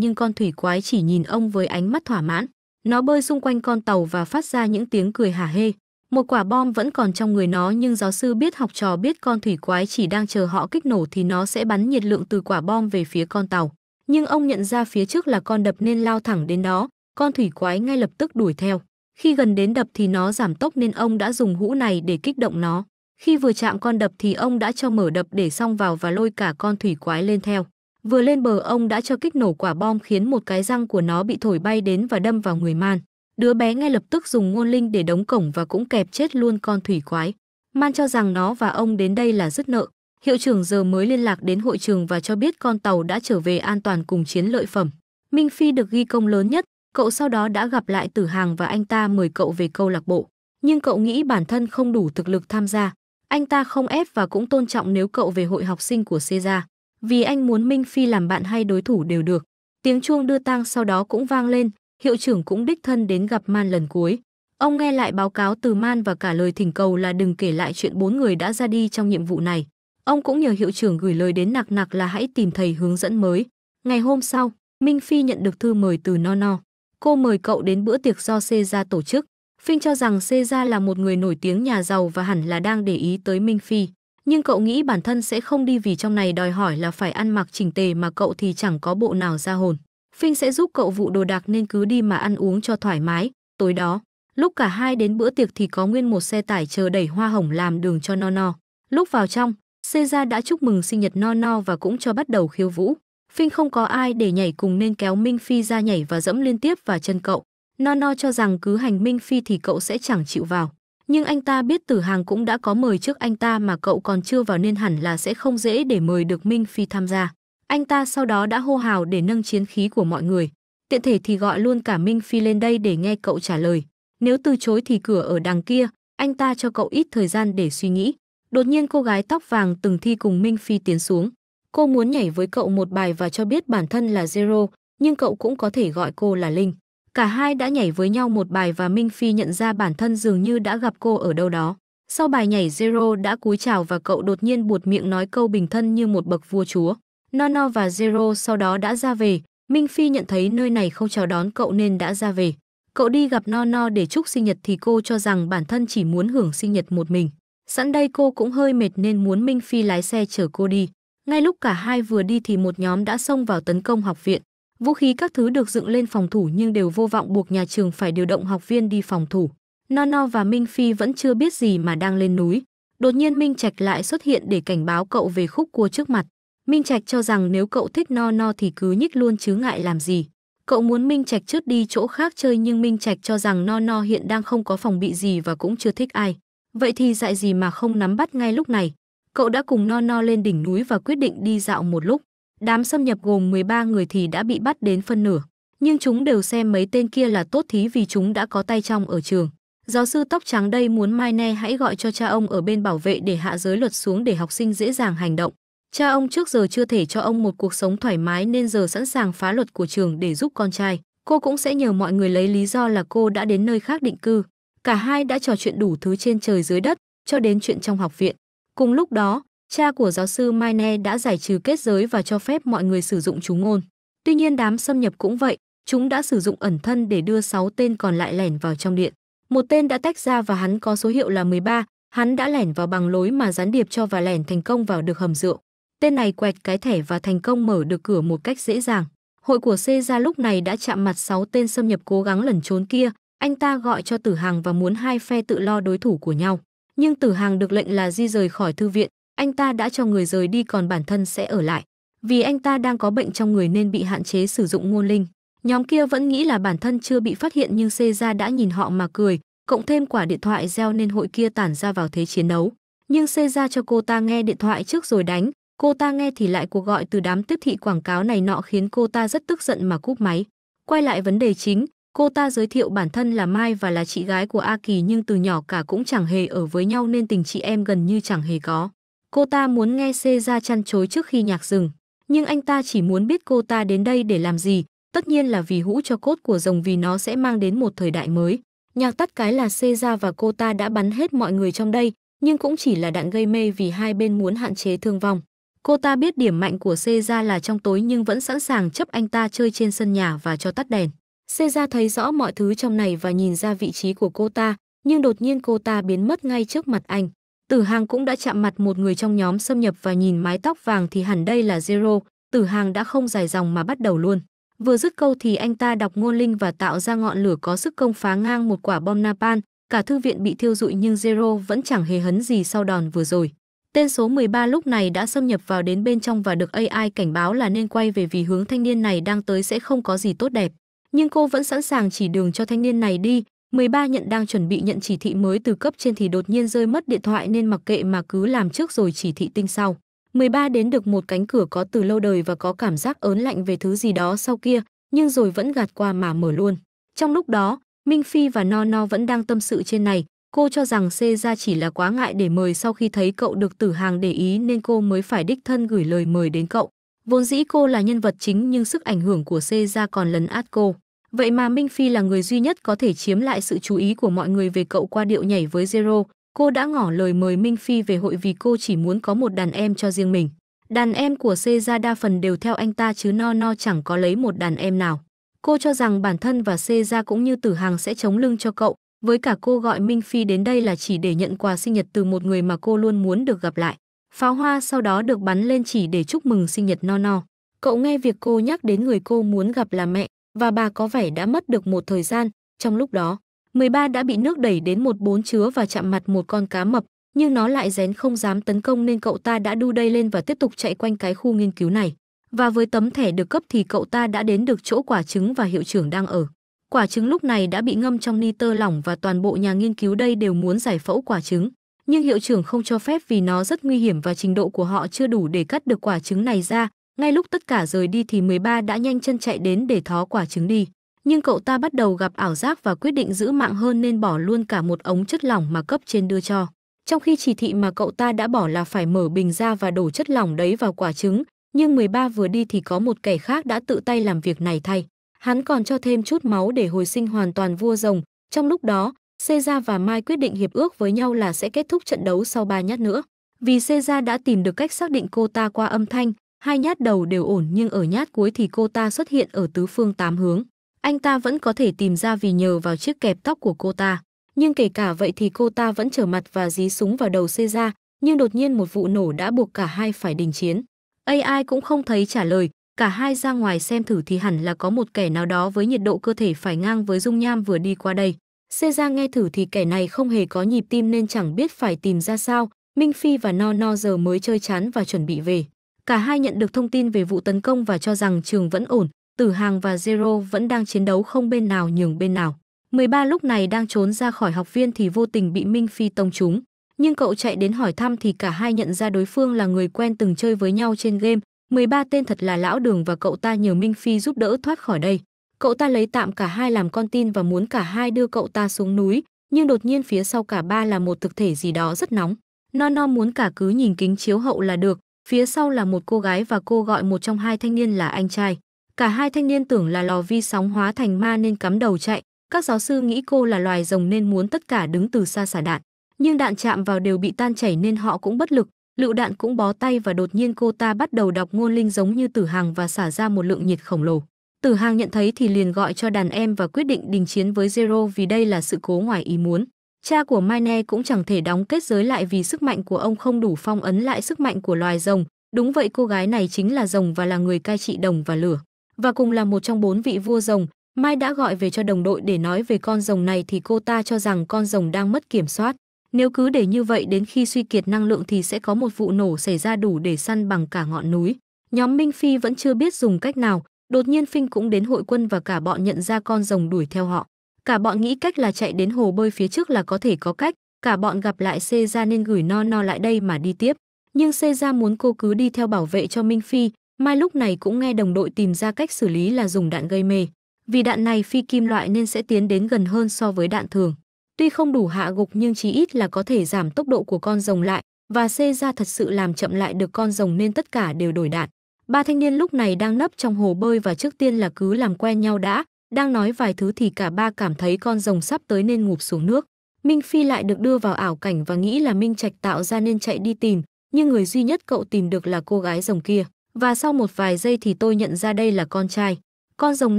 nhưng con thủy quái chỉ nhìn ông với ánh mắt thỏa mãn. Nó bơi xung quanh con tàu và phát ra những tiếng cười hả hê. Một quả bom vẫn còn trong người nó nhưng giáo sư biết học trò biết con thủy quái chỉ đang chờ họ kích nổ thì nó sẽ bắn nhiệt lượng từ quả bom về phía con tàu. Nhưng ông nhận ra phía trước là con đập nên lao thẳng đến đó, con thủy quái ngay lập tức đuổi theo. Khi gần đến đập thì nó giảm tốc nên ông đã dùng hũ này để kích động nó. Khi vừa chạm con đập thì ông đã cho mở đập để xong vào và lôi cả con thủy quái lên theo. Vừa lên bờ ông đã cho kích nổ quả bom khiến một cái răng của nó bị thổi bay đến và đâm vào người Man. Đứa bé ngay lập tức dùng ngôn linh để đóng cổng và cũng kẹp chết luôn con thủy quái. Man cho rằng nó và ông đến đây là dứt nợ. Hiệu trưởng giờ mới liên lạc đến hội trường và cho biết con tàu đã trở về an toàn cùng chiến lợi phẩm. Minh Phi được ghi công lớn nhất, cậu sau đó đã gặp lại Tử Hàng và anh ta mời cậu về câu lạc bộ. Nhưng cậu nghĩ bản thân không đủ thực lực tham gia. Anh ta không ép và cũng tôn trọng nếu cậu về hội học sinh của Seja, vì anh muốn Minh Phi làm bạn hay đối thủ đều được. Tiếng chuông đưa tang sau đó cũng vang lên, hiệu trưởng cũng đích thân đến gặp Man lần cuối. Ông nghe lại báo cáo từ Man và cả lời thỉnh cầu là đừng kể lại chuyện bốn người đã ra đi trong nhiệm vụ này. Ông cũng nhờ hiệu trưởng gửi lời đến nặc nặc là hãy tìm thầy hướng dẫn mới. Ngày hôm sau, Minh Phi nhận được thư mời từ Nono Cô mời cậu đến bữa tiệc do C tổ chức. Phinh cho rằng Seja là một người nổi tiếng nhà giàu và hẳn là đang để ý tới Minh Phi. Nhưng cậu nghĩ bản thân sẽ không đi vì trong này đòi hỏi là phải ăn mặc chỉnh tề mà cậu thì chẳng có bộ nào ra hồn. Phinh sẽ giúp cậu vụ đồ đạc nên cứ đi mà ăn uống cho thoải mái. Tối đó, lúc cả hai đến bữa tiệc thì có nguyên một xe tải chờ đẩy hoa hồng làm đường cho Nono. Lúc vào trong, Seja đã chúc mừng sinh nhật Nono và cũng cho bắt đầu khiêu vũ. Phinh không có ai để nhảy cùng nên kéo Minh Phi ra nhảy và dẫm liên tiếp vào chân cậu. No No cho rằng cứ hành Minh Phi thì cậu sẽ chẳng chịu vào. Nhưng anh ta biết tử hàng cũng đã có mời trước anh ta mà cậu còn chưa vào nên hẳn là sẽ không dễ để mời được Minh Phi tham gia. Anh ta sau đó đã hô hào để nâng chiến khí của mọi người. Tiện thể thì gọi luôn cả Minh Phi lên đây để nghe cậu trả lời. Nếu từ chối thì cửa ở đằng kia, anh ta cho cậu ít thời gian để suy nghĩ. Đột nhiên cô gái tóc vàng từng thi cùng Minh Phi tiến xuống. Cô muốn nhảy với cậu một bài và cho biết bản thân là Zero, nhưng cậu cũng có thể gọi cô là Linh. Cả hai đã nhảy với nhau một bài và Minh Phi nhận ra bản thân dường như đã gặp cô ở đâu đó. Sau bài nhảy Zero đã cúi chào và cậu đột nhiên buột miệng nói câu bình thân như một bậc vua chúa. Nono và Zero sau đó đã ra về. Minh Phi nhận thấy nơi này không chào đón cậu nên đã ra về. Cậu đi gặp Nono để chúc sinh nhật thì cô cho rằng bản thân chỉ muốn hưởng sinh nhật một mình. Sẵn đây cô cũng hơi mệt nên muốn Minh Phi lái xe chở cô đi. Ngay lúc cả hai vừa đi thì một nhóm đã xông vào tấn công học viện. Vũ khí các thứ được dựng lên phòng thủ nhưng đều vô vọng buộc nhà trường phải điều động học viên đi phòng thủ. Nono và Minh Phi vẫn chưa biết gì mà đang lên núi. Đột nhiên Minh Trạch lại xuất hiện để cảnh báo cậu về khúc cua trước mặt. Minh Trạch cho rằng nếu cậu thích No No thì cứ nhích luôn chứ ngại làm gì. Cậu muốn Minh Trạch trước đi chỗ khác chơi nhưng Minh Trạch cho rằng No No hiện đang không có phòng bị gì và cũng chưa thích ai. Vậy thì dạy gì mà không nắm bắt ngay lúc này. Cậu đã cùng No No lên đỉnh núi và quyết định đi dạo một lúc đám xâm nhập gồm 13 người thì đã bị bắt đến phân nửa. Nhưng chúng đều xem mấy tên kia là tốt thí vì chúng đã có tay trong ở trường. Giáo sư tóc trắng đây muốn Mai Ne hãy gọi cho cha ông ở bên bảo vệ để hạ giới luật xuống để học sinh dễ dàng hành động. Cha ông trước giờ chưa thể cho ông một cuộc sống thoải mái nên giờ sẵn sàng phá luật của trường để giúp con trai. Cô cũng sẽ nhờ mọi người lấy lý do là cô đã đến nơi khác định cư. Cả hai đã trò chuyện đủ thứ trên trời dưới đất, cho đến chuyện trong học viện. Cùng lúc đó, cha của giáo sư Maine đã giải trừ kết giới và cho phép mọi người sử dụng chúng ngôn. Tuy nhiên đám xâm nhập cũng vậy, chúng đã sử dụng ẩn thân để đưa 6 tên còn lại lẻn vào trong điện. Một tên đã tách ra và hắn có số hiệu là 13, hắn đã lẻn vào bằng lối mà gián điệp cho và lẻn thành công vào được hầm rượu. Tên này quẹt cái thẻ và thành công mở được cửa một cách dễ dàng. Hội của C ra lúc này đã chạm mặt 6 tên xâm nhập cố gắng lẩn trốn kia, anh ta gọi cho Tử Hàng và muốn hai phe tự lo đối thủ của nhau. Nhưng Tử Hàng được lệnh là di rời khỏi thư viện, anh ta đã cho người rời đi còn bản thân sẽ ở lại. Vì anh ta đang có bệnh trong người nên bị hạn chế sử dụng ngôn linh. Nhóm kia vẫn nghĩ là bản thân chưa bị phát hiện nhưng xê đã nhìn họ mà cười, cộng thêm quả điện thoại gieo nên hội kia tản ra vào thế chiến đấu. Nhưng xê cho cô ta nghe điện thoại trước rồi đánh, cô ta nghe thì lại cuộc gọi từ đám tiếp thị quảng cáo này nọ khiến cô ta rất tức giận mà cúp máy. Quay lại vấn đề chính, cô ta giới thiệu bản thân là Mai và là chị gái của A Kỳ nhưng từ nhỏ cả cũng chẳng hề ở với nhau nên tình chị em gần như chẳng hề có. Cô ta muốn nghe xê ra chăn chối trước khi nhạc dừng, nhưng anh ta chỉ muốn biết cô ta đến đây để làm gì, tất nhiên là vì hũ cho cốt của rồng vì nó sẽ mang đến một thời đại mới. Nhạc tắt cái là xê ra và cô ta đã bắn hết mọi người trong đây, nhưng cũng chỉ là đạn gây mê vì hai bên muốn hạn chế thương vong. Cô ta biết điểm mạnh của Seiza là trong tối nhưng vẫn sẵn sàng chấp anh ta chơi trên sân nhà và cho tắt đèn. Seiza thấy rõ mọi thứ trong này và nhìn ra vị trí của cô ta, nhưng đột nhiên cô ta biến mất ngay trước mặt anh. Tử Hàng cũng đã chạm mặt một người trong nhóm xâm nhập và nhìn mái tóc vàng thì hẳn đây là Zero, Tử Hàng đã không dài dòng mà bắt đầu luôn. Vừa dứt câu thì anh ta đọc ngôn linh và tạo ra ngọn lửa có sức công phá ngang một quả bom napalm, cả thư viện bị thiêu rụi nhưng Zero vẫn chẳng hề hấn gì sau đòn vừa rồi. Tên số 13 lúc này đã xâm nhập vào đến bên trong và được AI cảnh báo là nên quay về vì hướng thanh niên này đang tới sẽ không có gì tốt đẹp. Nhưng cô vẫn sẵn sàng chỉ đường cho thanh niên này đi, 13 nhận đang chuẩn bị nhận chỉ thị mới từ cấp trên thì đột nhiên rơi mất điện thoại nên mặc kệ mà cứ làm trước rồi chỉ thị tinh sau. 13 đến được một cánh cửa có từ lâu đời và có cảm giác ớn lạnh về thứ gì đó sau kia, nhưng rồi vẫn gạt qua mà mở luôn. Trong lúc đó, Minh Phi và No No vẫn đang tâm sự trên này, cô cho rằng C ra chỉ là quá ngại để mời sau khi thấy cậu được tử hàng để ý nên cô mới phải đích thân gửi lời mời đến cậu. Vốn dĩ cô là nhân vật chính nhưng sức ảnh hưởng của C ra còn lấn át cô. Vậy mà Minh Phi là người duy nhất có thể chiếm lại sự chú ý của mọi người về cậu qua điệu nhảy với Zero. Cô đã ngỏ lời mời Minh Phi về hội vì cô chỉ muốn có một đàn em cho riêng mình. Đàn em của C ra đa phần đều theo anh ta chứ no no chẳng có lấy một đàn em nào. Cô cho rằng bản thân và C ra cũng như tử hàng sẽ chống lưng cho cậu. Với cả cô gọi Minh Phi đến đây là chỉ để nhận quà sinh nhật từ một người mà cô luôn muốn được gặp lại. Pháo hoa sau đó được bắn lên chỉ để chúc mừng sinh nhật no no. Cậu nghe việc cô nhắc đến người cô muốn gặp là mẹ, và bà có vẻ đã mất được một thời gian. Trong lúc đó, 13 đã bị nước đẩy đến một bốn chứa và chạm mặt một con cá mập, nhưng nó lại rén không dám tấn công nên cậu ta đã đu đây lên và tiếp tục chạy quanh cái khu nghiên cứu này. Và với tấm thẻ được cấp thì cậu ta đã đến được chỗ quả trứng và hiệu trưởng đang ở. Quả trứng lúc này đã bị ngâm trong nitơ lỏng và toàn bộ nhà nghiên cứu đây đều muốn giải phẫu quả trứng. Nhưng hiệu trưởng không cho phép vì nó rất nguy hiểm và trình độ của họ chưa đủ để cắt được quả trứng này ra, ngay lúc tất cả rời đi thì 13 đã nhanh chân chạy đến để thó quả trứng đi. Nhưng cậu ta bắt đầu gặp ảo giác và quyết định giữ mạng hơn nên bỏ luôn cả một ống chất lỏng mà cấp trên đưa cho. Trong khi chỉ thị mà cậu ta đã bỏ là phải mở bình ra và đổ chất lỏng đấy vào quả trứng, nhưng 13 vừa đi thì có một kẻ khác đã tự tay làm việc này thay. Hắn còn cho thêm chút máu để hồi sinh hoàn toàn vua rồng. Trong lúc đó, Seja và Mai quyết định hiệp ước với nhau là sẽ kết thúc trận đấu sau ba nhát nữa. Vì Seja đã tìm được cách xác định cô ta qua âm thanh, Hai nhát đầu đều ổn nhưng ở nhát cuối thì cô ta xuất hiện ở tứ phương tám hướng. Anh ta vẫn có thể tìm ra vì nhờ vào chiếc kẹp tóc của cô ta. Nhưng kể cả vậy thì cô ta vẫn trở mặt và dí súng vào đầu xê ra, nhưng đột nhiên một vụ nổ đã buộc cả hai phải đình chiến. AI cũng không thấy trả lời, cả hai ra ngoài xem thử thì hẳn là có một kẻ nào đó với nhiệt độ cơ thể phải ngang với dung nham vừa đi qua đây. Xê ra nghe thử thì kẻ này không hề có nhịp tim nên chẳng biết phải tìm ra sao, Minh Phi và No No giờ mới chơi chán và chuẩn bị về. Cả hai nhận được thông tin về vụ tấn công và cho rằng trường vẫn ổn, Tử Hàng và Zero vẫn đang chiến đấu không bên nào nhường bên nào. 13 lúc này đang trốn ra khỏi học viên thì vô tình bị Minh Phi tông trúng. Nhưng cậu chạy đến hỏi thăm thì cả hai nhận ra đối phương là người quen từng chơi với nhau trên game. 13 tên thật là lão đường và cậu ta nhờ Minh Phi giúp đỡ thoát khỏi đây. Cậu ta lấy tạm cả hai làm con tin và muốn cả hai đưa cậu ta xuống núi. Nhưng đột nhiên phía sau cả ba là một thực thể gì đó rất nóng. No No muốn cả cứ nhìn kính chiếu hậu là được, Phía sau là một cô gái và cô gọi một trong hai thanh niên là anh trai. Cả hai thanh niên tưởng là lò vi sóng hóa thành ma nên cắm đầu chạy. Các giáo sư nghĩ cô là loài rồng nên muốn tất cả đứng từ xa xả đạn. Nhưng đạn chạm vào đều bị tan chảy nên họ cũng bất lực. Lựu đạn cũng bó tay và đột nhiên cô ta bắt đầu đọc ngôn linh giống như tử hàng và xả ra một lượng nhiệt khổng lồ. Tử hàng nhận thấy thì liền gọi cho đàn em và quyết định đình chiến với Zero vì đây là sự cố ngoài ý muốn. Cha của Mine cũng chẳng thể đóng kết giới lại vì sức mạnh của ông không đủ phong ấn lại sức mạnh của loài rồng. Đúng vậy cô gái này chính là rồng và là người cai trị đồng và lửa. Và cùng là một trong bốn vị vua rồng, Mai đã gọi về cho đồng đội để nói về con rồng này thì cô ta cho rằng con rồng đang mất kiểm soát. Nếu cứ để như vậy đến khi suy kiệt năng lượng thì sẽ có một vụ nổ xảy ra đủ để săn bằng cả ngọn núi. Nhóm Minh Phi vẫn chưa biết dùng cách nào, đột nhiên Phinh cũng đến hội quân và cả bọn nhận ra con rồng đuổi theo họ cả bọn nghĩ cách là chạy đến hồ bơi phía trước là có thể có cách cả bọn gặp lại xê gia nên gửi no no lại đây mà đi tiếp nhưng xê gia muốn cô cứ đi theo bảo vệ cho minh phi mai lúc này cũng nghe đồng đội tìm ra cách xử lý là dùng đạn gây mê vì đạn này phi kim loại nên sẽ tiến đến gần hơn so với đạn thường tuy không đủ hạ gục nhưng chí ít là có thể giảm tốc độ của con rồng lại và xê gia thật sự làm chậm lại được con rồng nên tất cả đều đổi đạn ba thanh niên lúc này đang nấp trong hồ bơi và trước tiên là cứ làm quen nhau đã đang nói vài thứ thì cả ba cảm thấy con rồng sắp tới nên ngụp xuống nước. Minh Phi lại được đưa vào ảo cảnh và nghĩ là Minh Trạch tạo ra nên chạy đi tìm, nhưng người duy nhất cậu tìm được là cô gái rồng kia. Và sau một vài giây thì tôi nhận ra đây là con trai. Con rồng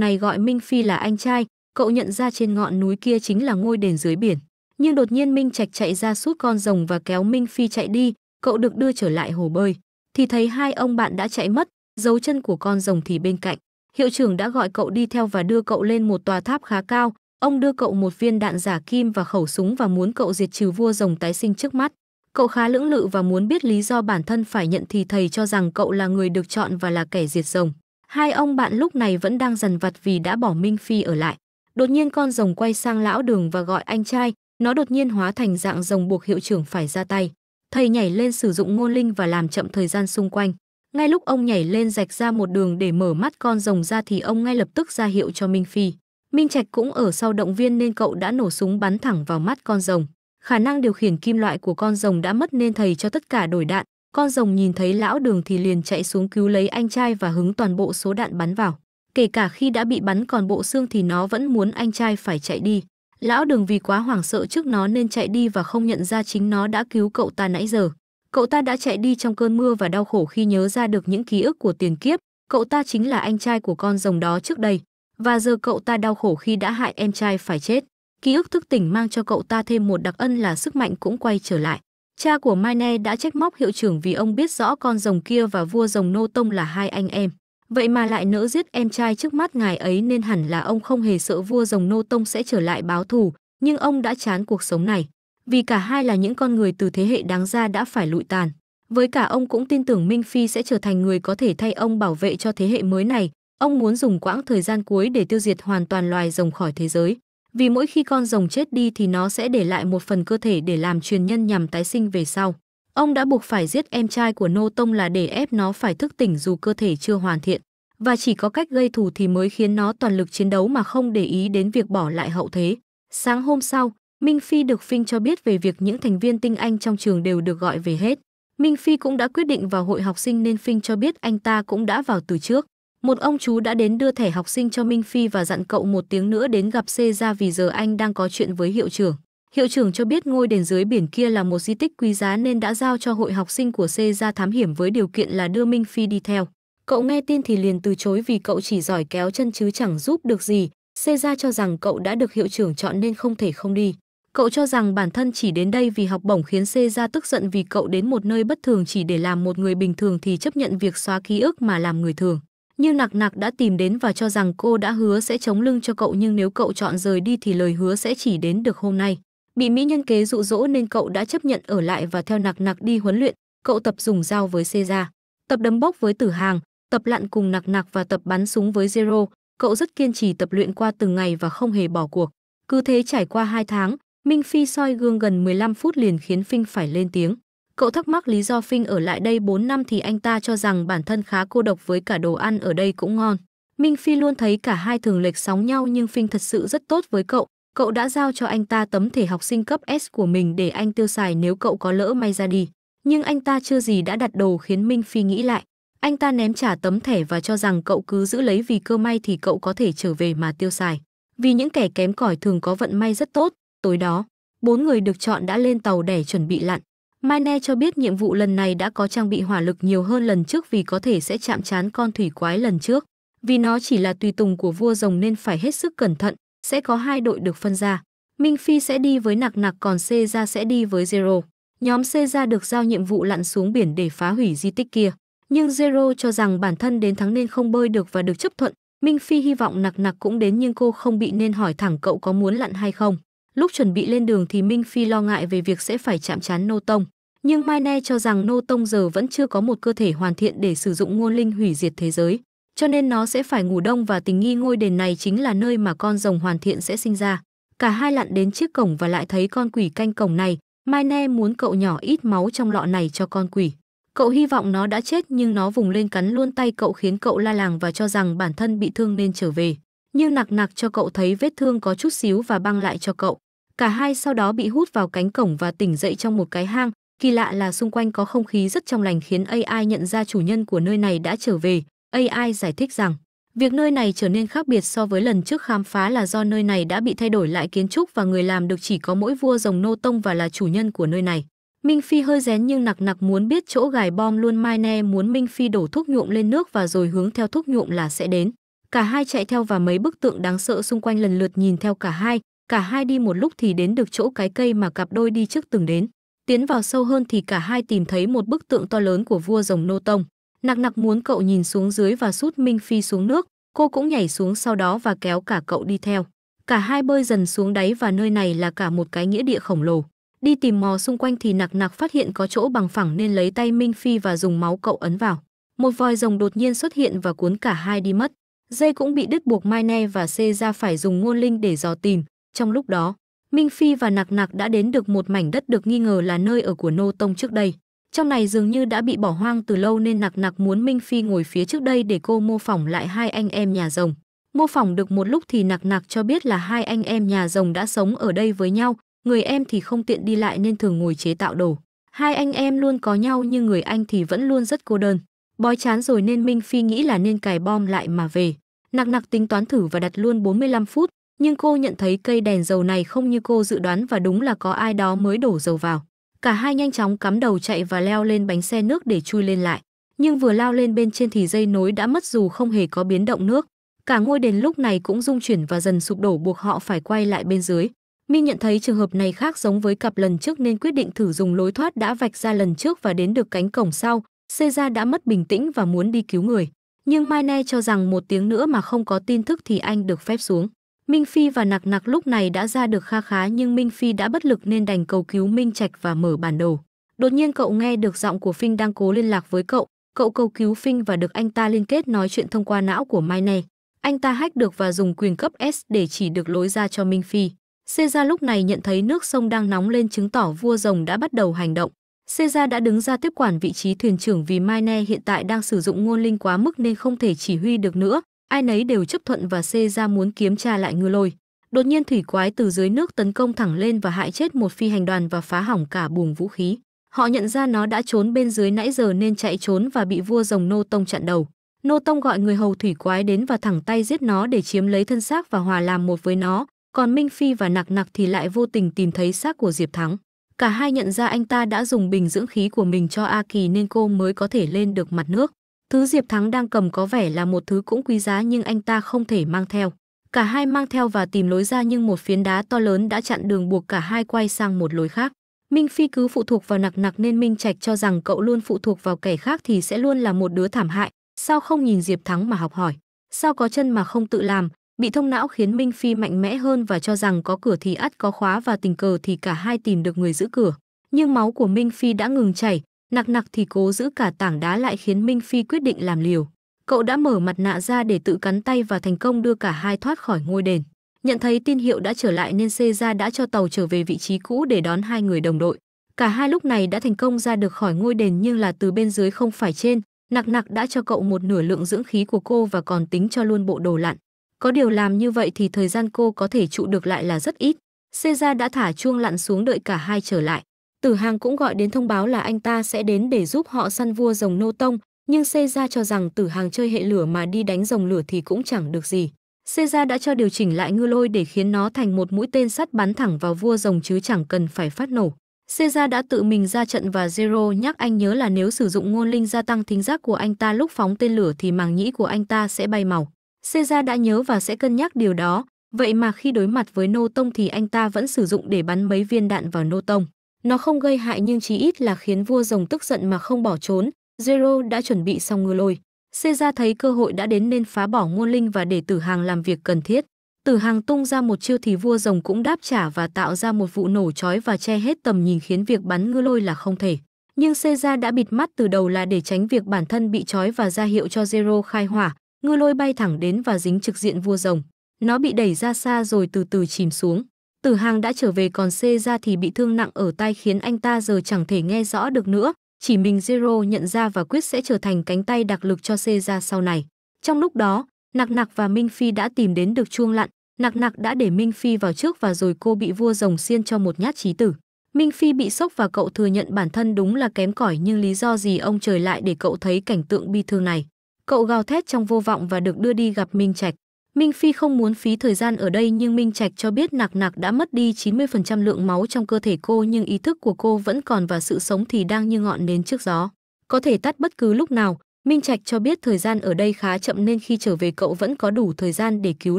này gọi Minh Phi là anh trai, cậu nhận ra trên ngọn núi kia chính là ngôi đền dưới biển. Nhưng đột nhiên Minh Trạch chạy ra suốt con rồng và kéo Minh Phi chạy đi, cậu được đưa trở lại hồ bơi. Thì thấy hai ông bạn đã chạy mất, dấu chân của con rồng thì bên cạnh. Hiệu trưởng đã gọi cậu đi theo và đưa cậu lên một tòa tháp khá cao. Ông đưa cậu một viên đạn giả kim và khẩu súng và muốn cậu diệt trừ vua rồng tái sinh trước mắt. Cậu khá lưỡng lự và muốn biết lý do bản thân phải nhận thì thầy cho rằng cậu là người được chọn và là kẻ diệt rồng. Hai ông bạn lúc này vẫn đang dần vặt vì đã bỏ Minh Phi ở lại. Đột nhiên con rồng quay sang lão đường và gọi anh trai, nó đột nhiên hóa thành dạng rồng buộc hiệu trưởng phải ra tay. Thầy nhảy lên sử dụng ngôn linh và làm chậm thời gian xung quanh. Ngay lúc ông nhảy lên rạch ra một đường để mở mắt con rồng ra thì ông ngay lập tức ra hiệu cho Minh Phi. Minh Trạch cũng ở sau động viên nên cậu đã nổ súng bắn thẳng vào mắt con rồng. Khả năng điều khiển kim loại của con rồng đã mất nên thầy cho tất cả đổi đạn. Con rồng nhìn thấy lão đường thì liền chạy xuống cứu lấy anh trai và hứng toàn bộ số đạn bắn vào. Kể cả khi đã bị bắn còn bộ xương thì nó vẫn muốn anh trai phải chạy đi. Lão đường vì quá hoảng sợ trước nó nên chạy đi và không nhận ra chính nó đã cứu cậu ta nãy giờ. Cậu ta đã chạy đi trong cơn mưa và đau khổ khi nhớ ra được những ký ức của tiền kiếp, cậu ta chính là anh trai của con rồng đó trước đây, và giờ cậu ta đau khổ khi đã hại em trai phải chết. Ký ức thức tỉnh mang cho cậu ta thêm một đặc ân là sức mạnh cũng quay trở lại. Cha của Mai Ne đã trách móc hiệu trưởng vì ông biết rõ con rồng kia và vua rồng Nô Tông là hai anh em. Vậy mà lại nỡ giết em trai trước mắt ngài ấy nên hẳn là ông không hề sợ vua rồng Nô Tông sẽ trở lại báo thù, nhưng ông đã chán cuộc sống này vì cả hai là những con người từ thế hệ đáng ra đã phải lụi tàn. Với cả ông cũng tin tưởng Minh Phi sẽ trở thành người có thể thay ông bảo vệ cho thế hệ mới này. Ông muốn dùng quãng thời gian cuối để tiêu diệt hoàn toàn loài rồng khỏi thế giới. Vì mỗi khi con rồng chết đi thì nó sẽ để lại một phần cơ thể để làm truyền nhân nhằm tái sinh về sau. Ông đã buộc phải giết em trai của Nô Tông là để ép nó phải thức tỉnh dù cơ thể chưa hoàn thiện. Và chỉ có cách gây thù thì mới khiến nó toàn lực chiến đấu mà không để ý đến việc bỏ lại hậu thế. Sáng hôm sau, Minh Phi được Phinh cho biết về việc những thành viên tinh anh trong trường đều được gọi về hết. Minh Phi cũng đã quyết định vào hội học sinh nên Phinh cho biết anh ta cũng đã vào từ trước. Một ông chú đã đến đưa thẻ học sinh cho Minh Phi và dặn cậu một tiếng nữa đến gặp C ra vì giờ anh đang có chuyện với hiệu trưởng. Hiệu trưởng cho biết ngôi đền dưới biển kia là một di tích quý giá nên đã giao cho hội học sinh của C ra thám hiểm với điều kiện là đưa Minh Phi đi theo. Cậu nghe tin thì liền từ chối vì cậu chỉ giỏi kéo chân chứ chẳng giúp được gì. C ra cho rằng cậu đã được hiệu trưởng chọn nên không thể không đi. Cậu cho rằng bản thân chỉ đến đây vì học bổng khiến C ra tức giận vì cậu đến một nơi bất thường chỉ để làm một người bình thường thì chấp nhận việc xóa ký ức mà làm người thường. như Nặc Nặc đã tìm đến và cho rằng cô đã hứa sẽ chống lưng cho cậu nhưng nếu cậu chọn rời đi thì lời hứa sẽ chỉ đến được hôm nay. Bị mỹ nhân kế dụ dỗ nên cậu đã chấp nhận ở lại và theo Nặc Nặc đi huấn luyện, cậu tập dùng dao với C ra, tập đấm bốc với Tử Hàng, tập lặn cùng Nặc Nặc và tập bắn súng với Zero. Cậu rất kiên trì tập luyện qua từng ngày và không hề bỏ cuộc. Cứ thế trải qua 2 tháng, Minh Phi soi gương gần 15 phút liền khiến Phinh phải lên tiếng. Cậu thắc mắc lý do Phinh ở lại đây 4 năm thì anh ta cho rằng bản thân khá cô độc với cả đồ ăn ở đây cũng ngon. Minh Phi luôn thấy cả hai thường lệch sóng nhau nhưng Phinh thật sự rất tốt với cậu. Cậu đã giao cho anh ta tấm thể học sinh cấp S của mình để anh tiêu xài nếu cậu có lỡ may ra đi. Nhưng anh ta chưa gì đã đặt đồ khiến Minh Phi nghĩ lại. Anh ta ném trả tấm thẻ và cho rằng cậu cứ giữ lấy vì cơ may thì cậu có thể trở về mà tiêu xài. Vì những kẻ kém cỏi thường có vận may rất tốt, Tối đó, bốn người được chọn đã lên tàu để chuẩn bị lặn. Mine cho biết nhiệm vụ lần này đã có trang bị hỏa lực nhiều hơn lần trước vì có thể sẽ chạm trán con thủy quái lần trước. Vì nó chỉ là tùy tùng của vua rồng nên phải hết sức cẩn thận, sẽ có hai đội được phân ra. Minh Phi sẽ đi với nặc nặc còn C ra sẽ đi với Zero. Nhóm C ra được giao nhiệm vụ lặn xuống biển để phá hủy di tích kia. Nhưng Zero cho rằng bản thân đến thắng nên không bơi được và được chấp thuận. Minh Phi hy vọng nặc nặc cũng đến nhưng cô không bị nên hỏi thẳng cậu có muốn lặn hay không. Lúc chuẩn bị lên đường thì Minh Phi lo ngại về việc sẽ phải chạm trán Nô Tông, nhưng Mai Ne cho rằng Nô Tông giờ vẫn chưa có một cơ thể hoàn thiện để sử dụng ngôn linh hủy diệt thế giới, cho nên nó sẽ phải ngủ đông và tình nghi ngôi đền này chính là nơi mà con rồng hoàn thiện sẽ sinh ra. Cả hai lặn đến chiếc cổng và lại thấy con quỷ canh cổng này, Mai Ne muốn cậu nhỏ ít máu trong lọ này cho con quỷ. Cậu hy vọng nó đã chết nhưng nó vùng lên cắn luôn tay cậu khiến cậu la làng và cho rằng bản thân bị thương nên trở về. Nhưng nặc nặc cho cậu thấy vết thương có chút xíu và băng lại cho cậu. Cả hai sau đó bị hút vào cánh cổng và tỉnh dậy trong một cái hang, kỳ lạ là xung quanh có không khí rất trong lành khiến AI nhận ra chủ nhân của nơi này đã trở về. AI giải thích rằng, việc nơi này trở nên khác biệt so với lần trước khám phá là do nơi này đã bị thay đổi lại kiến trúc và người làm được chỉ có mỗi vua rồng nô tông và là chủ nhân của nơi này. Minh Phi hơi rén nhưng nặc nặc muốn biết chỗ gài bom luôn mai ne muốn Minh Phi đổ thuốc nhuộm lên nước và rồi hướng theo thuốc nhuộm là sẽ đến. Cả hai chạy theo và mấy bức tượng đáng sợ xung quanh lần lượt nhìn theo cả hai, cả hai đi một lúc thì đến được chỗ cái cây mà cặp đôi đi trước từng đến. Tiến vào sâu hơn thì cả hai tìm thấy một bức tượng to lớn của vua rồng Nô Tông. Nặc nặc muốn cậu nhìn xuống dưới và sút Minh Phi xuống nước, cô cũng nhảy xuống sau đó và kéo cả cậu đi theo. Cả hai bơi dần xuống đáy và nơi này là cả một cái nghĩa địa khổng lồ. Đi tìm mò xung quanh thì nặc nặc phát hiện có chỗ bằng phẳng nên lấy tay Minh Phi và dùng máu cậu ấn vào. Một vòi rồng đột nhiên xuất hiện và cuốn cả hai đi mất. Dây cũng bị đứt buộc Mai Ne và Xê ra phải dùng ngôn linh để dò tìm. Trong lúc đó, Minh Phi và Nạc Nạc đã đến được một mảnh đất được nghi ngờ là nơi ở của Nô Tông trước đây. Trong này dường như đã bị bỏ hoang từ lâu nên Nạc Nạc muốn Minh Phi ngồi phía trước đây để cô mô phỏng lại hai anh em nhà rồng. Mô phỏng được một lúc thì Nạc Nạc cho biết là hai anh em nhà rồng đã sống ở đây với nhau, người em thì không tiện đi lại nên thường ngồi chế tạo đồ. Hai anh em luôn có nhau nhưng người anh thì vẫn luôn rất cô đơn. Bói chán rồi nên Minh Phi nghĩ là nên cài bom lại mà về. Nạc Nạc tính toán thử và đặt luôn 45 phút, nhưng cô nhận thấy cây đèn dầu này không như cô dự đoán và đúng là có ai đó mới đổ dầu vào. Cả hai nhanh chóng cắm đầu chạy và leo lên bánh xe nước để chui lên lại. Nhưng vừa lao lên bên trên thì dây nối đã mất dù không hề có biến động nước. Cả ngôi đền lúc này cũng rung chuyển và dần sụp đổ buộc họ phải quay lại bên dưới. Mi nhận thấy trường hợp này khác giống với cặp lần trước nên quyết định thử dùng lối thoát đã vạch ra lần trước và đến được cánh cổng sau. Seiza đã mất bình tĩnh và muốn đi cứu người. Nhưng Mai Ne cho rằng một tiếng nữa mà không có tin tức thì anh được phép xuống. Minh Phi và Nặc Nặc lúc này đã ra được kha khá nhưng Minh Phi đã bất lực nên đành cầu cứu Minh Trạch và mở bản đồ. Đột nhiên cậu nghe được giọng của Phinh đang cố liên lạc với cậu, cậu cầu cứu Phinh và được anh ta liên kết nói chuyện thông qua não của Mai này. Anh ta hách được và dùng quyền cấp S để chỉ được lối ra cho Minh Phi. Seza lúc này nhận thấy nước sông đang nóng lên chứng tỏ vua rồng đã bắt đầu hành động. Seza đã đứng ra tiếp quản vị trí thuyền trưởng vì Mai Ne hiện tại đang sử dụng ngôn linh quá mức nên không thể chỉ huy được nữa, ai nấy đều chấp thuận và xê ra muốn kiếm tra lại ngư lôi đột nhiên thủy quái từ dưới nước tấn công thẳng lên và hại chết một phi hành đoàn và phá hỏng cả buồng vũ khí họ nhận ra nó đã trốn bên dưới nãy giờ nên chạy trốn và bị vua rồng nô tông chặn đầu nô tông gọi người hầu thủy quái đến và thẳng tay giết nó để chiếm lấy thân xác và hòa làm một với nó còn minh phi và nặc nặc thì lại vô tình tìm thấy xác của diệp thắng cả hai nhận ra anh ta đã dùng bình dưỡng khí của mình cho a kỳ nên cô mới có thể lên được mặt nước Thứ Diệp Thắng đang cầm có vẻ là một thứ cũng quý giá nhưng anh ta không thể mang theo. Cả hai mang theo và tìm lối ra nhưng một phiến đá to lớn đã chặn đường buộc cả hai quay sang một lối khác. Minh Phi cứ phụ thuộc vào nặc nặc nên Minh Trạch cho rằng cậu luôn phụ thuộc vào kẻ khác thì sẽ luôn là một đứa thảm hại. Sao không nhìn Diệp Thắng mà học hỏi? Sao có chân mà không tự làm? Bị thông não khiến Minh Phi mạnh mẽ hơn và cho rằng có cửa thì ắt có khóa và tình cờ thì cả hai tìm được người giữ cửa. Nhưng máu của Minh Phi đã ngừng chảy, Nặc nặc thì cố giữ cả tảng đá lại khiến Minh Phi quyết định làm liều. Cậu đã mở mặt nạ ra để tự cắn tay và thành công đưa cả hai thoát khỏi ngôi đền. Nhận thấy tin hiệu đã trở lại nên Xê Gia đã cho tàu trở về vị trí cũ để đón hai người đồng đội. Cả hai lúc này đã thành công ra được khỏi ngôi đền nhưng là từ bên dưới không phải trên. Nặc nặc đã cho cậu một nửa lượng dưỡng khí của cô và còn tính cho luôn bộ đồ lặn. Có điều làm như vậy thì thời gian cô có thể trụ được lại là rất ít. Xê Gia đã thả chuông lặn xuống đợi cả hai trở lại. Tử Hàng cũng gọi đến thông báo là anh ta sẽ đến để giúp họ săn vua rồng nô tông, nhưng Xê Gia cho rằng Tử Hàng chơi hệ lửa mà đi đánh rồng lửa thì cũng chẳng được gì. Xê Gia đã cho điều chỉnh lại ngư lôi để khiến nó thành một mũi tên sắt bắn thẳng vào vua rồng chứ chẳng cần phải phát nổ. Xê Gia đã tự mình ra trận và Zero nhắc anh nhớ là nếu sử dụng ngôn linh gia tăng thính giác của anh ta lúc phóng tên lửa thì màng nhĩ của anh ta sẽ bay màu. Xê Gia đã nhớ và sẽ cân nhắc điều đó, vậy mà khi đối mặt với Nô Tông thì anh ta vẫn sử dụng để bắn mấy viên đạn vào Nô Tông. Nó không gây hại nhưng chí ít là khiến vua rồng tức giận mà không bỏ trốn. Zero đã chuẩn bị xong ngư lôi. Xê ra thấy cơ hội đã đến nên phá bỏ ngôn linh và để tử hàng làm việc cần thiết. Tử hàng tung ra một chiêu thì vua rồng cũng đáp trả và tạo ra một vụ nổ chói và che hết tầm nhìn khiến việc bắn ngư lôi là không thể. Nhưng xê ra đã bịt mắt từ đầu là để tránh việc bản thân bị chói và ra hiệu cho Zero khai hỏa. Ngư lôi bay thẳng đến và dính trực diện vua rồng. Nó bị đẩy ra xa rồi từ từ chìm xuống. Tử Hàng đã trở về còn C ra thì bị thương nặng ở tai khiến anh ta giờ chẳng thể nghe rõ được nữa, chỉ mình Zero nhận ra và quyết sẽ trở thành cánh tay đặc lực cho C ra sau này. Trong lúc đó, Nặc Nặc và Minh Phi đã tìm đến được chuông lặn, Nặc Nặc đã để Minh Phi vào trước và rồi cô bị vua rồng xiên cho một nhát chí tử. Minh Phi bị sốc và cậu thừa nhận bản thân đúng là kém cỏi nhưng lý do gì ông trời lại để cậu thấy cảnh tượng bi thương này. Cậu gào thét trong vô vọng và được đưa đi gặp Minh Trạch. Minh Phi không muốn phí thời gian ở đây nhưng Minh Trạch cho biết Nạc Nạc đã mất đi 90% lượng máu trong cơ thể cô nhưng ý thức của cô vẫn còn và sự sống thì đang như ngọn nến trước gió. Có thể tắt bất cứ lúc nào, Minh Trạch cho biết thời gian ở đây khá chậm nên khi trở về cậu vẫn có đủ thời gian để cứu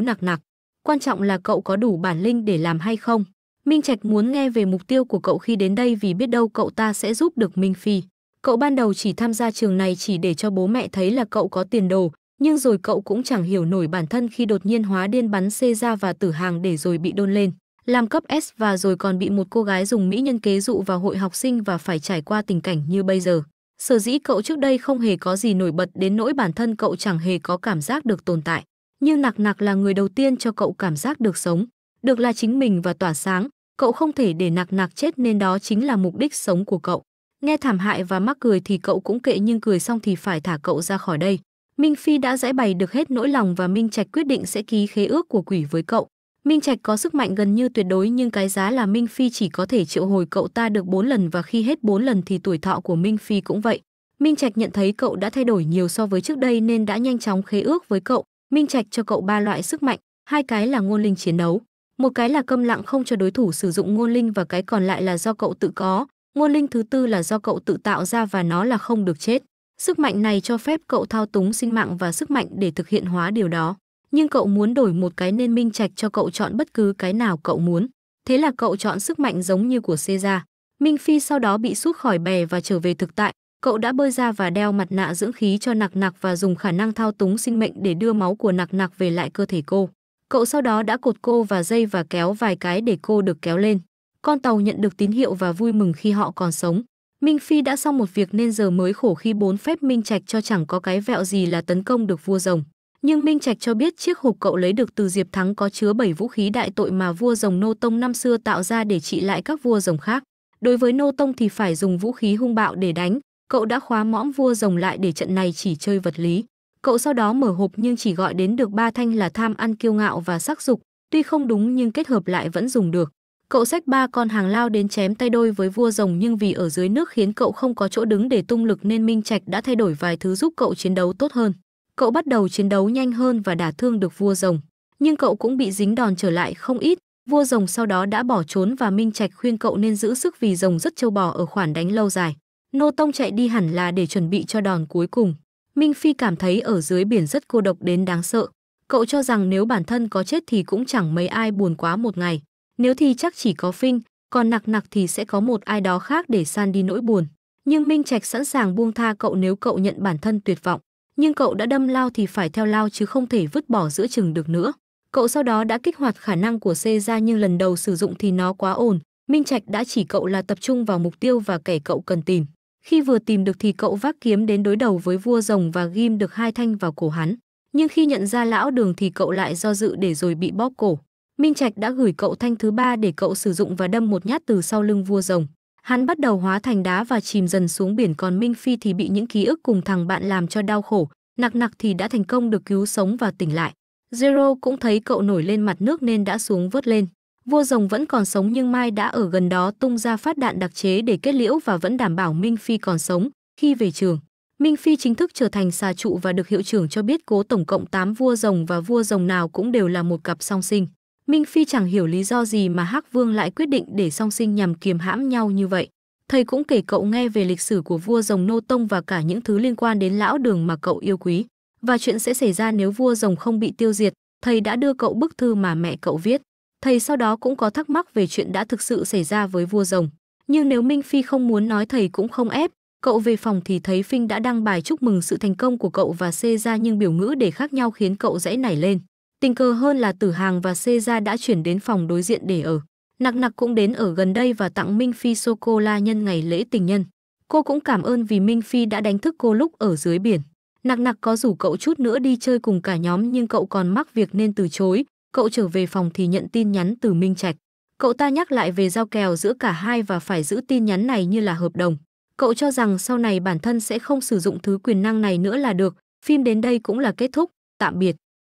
Nạc Nạc. Quan trọng là cậu có đủ bản linh để làm hay không. Minh Trạch muốn nghe về mục tiêu của cậu khi đến đây vì biết đâu cậu ta sẽ giúp được Minh Phi. Cậu ban đầu chỉ tham gia trường này chỉ để cho bố mẹ thấy là cậu có tiền đồ, nhưng rồi cậu cũng chẳng hiểu nổi bản thân khi đột nhiên hóa điên bắn xê ra và tử hàng để rồi bị đôn lên làm cấp S và rồi còn bị một cô gái dùng mỹ nhân kế dụ vào hội học sinh và phải trải qua tình cảnh như bây giờ. Sở dĩ cậu trước đây không hề có gì nổi bật đến nỗi bản thân cậu chẳng hề có cảm giác được tồn tại. Nhưng nặc nặc là người đầu tiên cho cậu cảm giác được sống, được là chính mình và tỏa sáng. Cậu không thể để nặc nặc chết nên đó chính là mục đích sống của cậu. Nghe thảm hại và mắc cười thì cậu cũng kệ nhưng cười xong thì phải thả cậu ra khỏi đây. Minh Phi đã giải bày được hết nỗi lòng và Minh Trạch quyết định sẽ ký khế ước của quỷ với cậu. Minh Trạch có sức mạnh gần như tuyệt đối nhưng cái giá là Minh Phi chỉ có thể triệu hồi cậu ta được 4 lần và khi hết 4 lần thì tuổi thọ của Minh Phi cũng vậy. Minh Trạch nhận thấy cậu đã thay đổi nhiều so với trước đây nên đã nhanh chóng khế ước với cậu. Minh Trạch cho cậu ba loại sức mạnh, hai cái là ngôn linh chiến đấu, một cái là câm lặng không cho đối thủ sử dụng ngôn linh và cái còn lại là do cậu tự có. Ngôn linh thứ tư là do cậu tự tạo ra và nó là không được chết. Sức mạnh này cho phép cậu thao túng sinh mạng và sức mạnh để thực hiện hóa điều đó. Nhưng cậu muốn đổi một cái nên Minh Trạch cho cậu chọn bất cứ cái nào cậu muốn. Thế là cậu chọn sức mạnh giống như của Caesar. Minh Phi sau đó bị rút khỏi bè và trở về thực tại. Cậu đã bơi ra và đeo mặt nạ dưỡng khí cho Nặc Nặc và dùng khả năng thao túng sinh mệnh để đưa máu của Nặc Nặc về lại cơ thể cô. Cậu sau đó đã cột cô và dây và kéo vài cái để cô được kéo lên. Con tàu nhận được tín hiệu và vui mừng khi họ còn sống. Minh Phi đã xong một việc nên giờ mới khổ khi bốn phép Minh Trạch cho chẳng có cái vẹo gì là tấn công được vua rồng. Nhưng Minh Trạch cho biết chiếc hộp cậu lấy được từ Diệp Thắng có chứa 7 vũ khí đại tội mà vua rồng Nô Tông năm xưa tạo ra để trị lại các vua rồng khác. Đối với Nô Tông thì phải dùng vũ khí hung bạo để đánh, cậu đã khóa mõm vua rồng lại để trận này chỉ chơi vật lý. Cậu sau đó mở hộp nhưng chỉ gọi đến được ba thanh là tham ăn kiêu ngạo và sắc dục, tuy không đúng nhưng kết hợp lại vẫn dùng được. Cậu xách ba con hàng lao đến chém tay đôi với vua rồng nhưng vì ở dưới nước khiến cậu không có chỗ đứng để tung lực nên Minh Trạch đã thay đổi vài thứ giúp cậu chiến đấu tốt hơn. Cậu bắt đầu chiến đấu nhanh hơn và đả thương được vua rồng, nhưng cậu cũng bị dính đòn trở lại không ít. Vua rồng sau đó đã bỏ trốn và Minh Trạch khuyên cậu nên giữ sức vì rồng rất châu bò ở khoản đánh lâu dài. Nô Tông chạy đi hẳn là để chuẩn bị cho đòn cuối cùng. Minh Phi cảm thấy ở dưới biển rất cô độc đến đáng sợ. Cậu cho rằng nếu bản thân có chết thì cũng chẳng mấy ai buồn quá một ngày. Nếu thì chắc chỉ có Phinh, còn nặc nặc thì sẽ có một ai đó khác để san đi nỗi buồn. Nhưng Minh Trạch sẵn sàng buông tha cậu nếu cậu nhận bản thân tuyệt vọng. Nhưng cậu đã đâm lao thì phải theo lao chứ không thể vứt bỏ giữa chừng được nữa. Cậu sau đó đã kích hoạt khả năng của C ra nhưng lần đầu sử dụng thì nó quá ổn. Minh Trạch đã chỉ cậu là tập trung vào mục tiêu và kẻ cậu cần tìm. Khi vừa tìm được thì cậu vác kiếm đến đối đầu với vua rồng và ghim được hai thanh vào cổ hắn. Nhưng khi nhận ra lão đường thì cậu lại do dự để rồi bị bóp cổ. Minh Trạch đã gửi cậu thanh thứ ba để cậu sử dụng và đâm một nhát từ sau lưng vua rồng. Hắn bắt đầu hóa thành đá và chìm dần xuống biển còn Minh Phi thì bị những ký ức cùng thằng bạn làm cho đau khổ, nặc nặc thì đã thành công được cứu sống và tỉnh lại. Zero cũng thấy cậu nổi lên mặt nước nên đã xuống vớt lên. Vua rồng vẫn còn sống nhưng Mai đã ở gần đó tung ra phát đạn đặc chế để kết liễu và vẫn đảm bảo Minh Phi còn sống. Khi về trường, Minh Phi chính thức trở thành xà trụ và được hiệu trưởng cho biết cố tổng cộng 8 vua rồng và vua rồng nào cũng đều là một cặp song sinh. Minh Phi chẳng hiểu lý do gì mà Hắc Vương lại quyết định để song sinh nhằm kiềm hãm nhau như vậy. Thầy cũng kể cậu nghe về lịch sử của vua rồng Nô Tông và cả những thứ liên quan đến lão đường mà cậu yêu quý. Và chuyện sẽ xảy ra nếu vua rồng không bị tiêu diệt, thầy đã đưa cậu bức thư mà mẹ cậu viết. Thầy sau đó cũng có thắc mắc về chuyện đã thực sự xảy ra với vua rồng. Nhưng nếu Minh Phi không muốn nói thầy cũng không ép, cậu về phòng thì thấy Phinh đã đăng bài chúc mừng sự thành công của cậu và xê ra nhưng biểu ngữ để khác nhau khiến cậu dãy nảy lên. Tình cờ hơn là Tử Hàng và Xê Gia đã chuyển đến phòng đối diện để ở. Nặc nặc cũng đến ở gần đây và tặng Minh Phi sô-cô-la nhân ngày lễ tình nhân. Cô cũng cảm ơn vì Minh Phi đã đánh thức cô lúc ở dưới biển. Nặc nặc có rủ cậu chút nữa đi chơi cùng cả nhóm nhưng cậu còn mắc việc nên từ chối. Cậu trở về phòng thì nhận tin nhắn từ Minh Trạch. Cậu ta nhắc lại về giao kèo giữa cả hai và phải giữ tin nhắn này như là hợp đồng. Cậu cho rằng sau này bản thân sẽ không sử dụng thứ quyền năng này nữa là được. Phim đến đây cũng là kết thúc. Tạm biệt.